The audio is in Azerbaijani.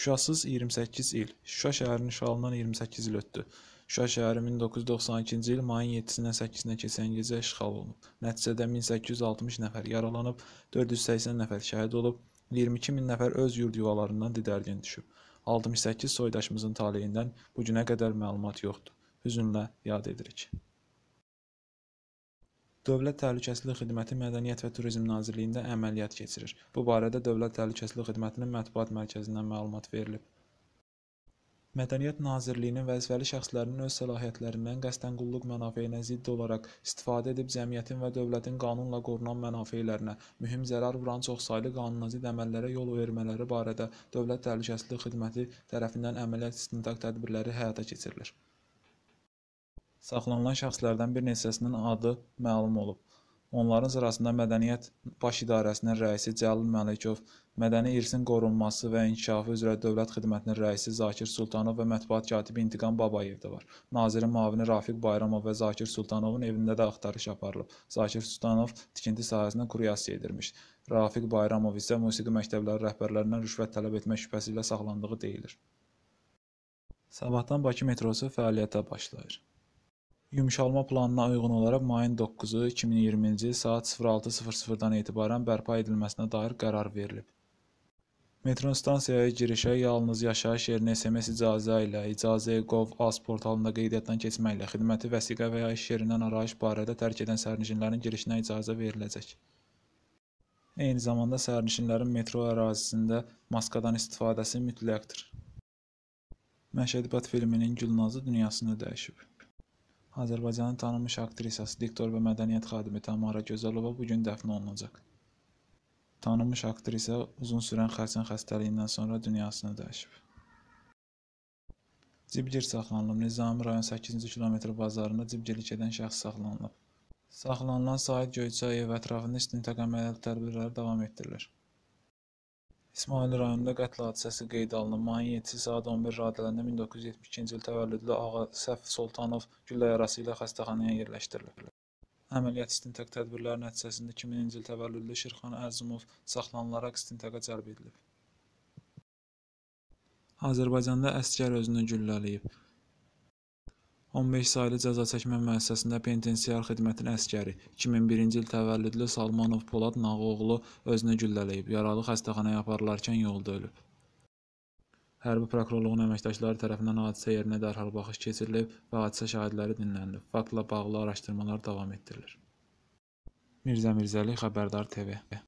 Şuşasız 28 il. Şuşa şəhərinin işğalından 28 il ötdü. Şuşa şəhəri 1992-ci il mayın 7-dən 8-nə keçən gecə işğal olunub. Nəticədə 1860 nəfər yaralanıb, 480 nəfər şəhid olub, 22 min nəfər öz yurd yuvalarından didərgin düşüb. 68 soydaşımızın taleyindən bu günə qədər məlumat yoxdur. Hüzünlə yad edirik. Dövlət Təhlükəsizlik Xidməti Mədəniyyət və Turizm Nazirliyində əməliyyat keçirir. Bu barədə Dövlət Təhlükəsizlik Xidmətinin mətbuat mərkəzindən məlumat verilib. Mədəniyyət Nazirliyinin vəzifəli şəxslərinin öz səlahiyyətlərindən qəsdən qulluq mənafeyinə zidd olaraq istifadə edib cəmiyyətin və dövlətin qanunla qorunan mənafeylərinə mühüm zərər vuran çoxsaylı qanunazidd əməllərə yol vermələri barədə Dövlət Təhlükəsizlik Xidməti tərəfindən əməliyyat istintaq tədbirləri həyata keçirilir. Saxlanılan şəxslərdən bir neçəsinin adı məlum olub. Onların sırasında Mədəniyyət Baş İdarəsinin rəisi Cəlil Məlikov, Mədəni İrsin Qorunması və İnkişafı üzrə Dövlət Xidmətinin rəisi Zakir Sultanov və mətbuat katibi İntiqam Babayev də var. Nazirin müavini Rafiq Bayramov və Zakir Sultanovun evində də axtarış aparılıb. Zakir Sultanov tikinti sahəsində kuryasiya edilmiş. Rafiq Bayramov isə musiqi məktəbləri rəhbərlərindən rüşvət tələb etmək şübhəsi ilə saxlandığı deyilir. Sabahdan Bakı metrosu fəaliyyətə başlayır. Yumşalma planına uyğun olaraq mayın 9-u 2020-ci il saat 06:00-dan etibarən bərpa edilməsinə dair qərar verilib. Metron stansiyaya girişə yalnız yaşayış yerinə SMS icazə ilə, icazə.gov.az portalında qeydiyyatdan keçməklə xidməti vəsiqə və ya iş yerindən arayış barədə tərk edən sərnişinlərin girişinə icazə veriləcək. Eyni zamanda sərnişinlərin metro ərazisində maskadan istifadəsi mütləqdir. Məşədi Bat filminin Gülnazı dünyasını dəyişib. Azərbaycanın tanınmış aktrisası, diktor və mədəniyyət xadimi Tamara Gözəlova bu gün dəfn olunacaq. Tanınmış aktrisa uzun sürən xərçəng xəstəliyindən sonra dünyasını dəyişib. Cibgir saxlanılıb. Nizami rayon 8-ci kilometr bazarında cibgirlik edən şəxs saxlanılıb. Saxlanılan Sahid Göyçayev ətrafında istintaq əməliyyat tədbirləri davam etdirilir. İsmail rayonunda qətl hadisəsi qeydə alınıb. Mayın 7-ci saat 11 radələrində 1972-ci il təvəllüdlü Ağa Səf Sultanov güllə yarası ilə xəstəxanaya yerləşdirilib. Əməliyyat istintaq tədbirləri nəticəsində 2000-ci il təvəllüdlü Şirxan Əzimov saxlanılaraq istintaqa cəlb edilib. Azərbaycanda əsgər özünü güllələyib. 15 saylı cəza çəkmə müəssisəsində penitensiar xidmətin əskəri 2001-ci il təvəllüdlü Salmanov Polad Nağıoğlu özünü güllələyib, yaralı xəstəxanaya aparılarkən yolda ölüb. Hərbi prokurorluğun əməkdaşları tərəfindən hadisə yerinə dərhal baxış keçirilib və hadisə şahidləri dinləndi. Faktla bağlı araşdırmalar davam etdirilir. Mirzə Mirzəli Xəbərdar TV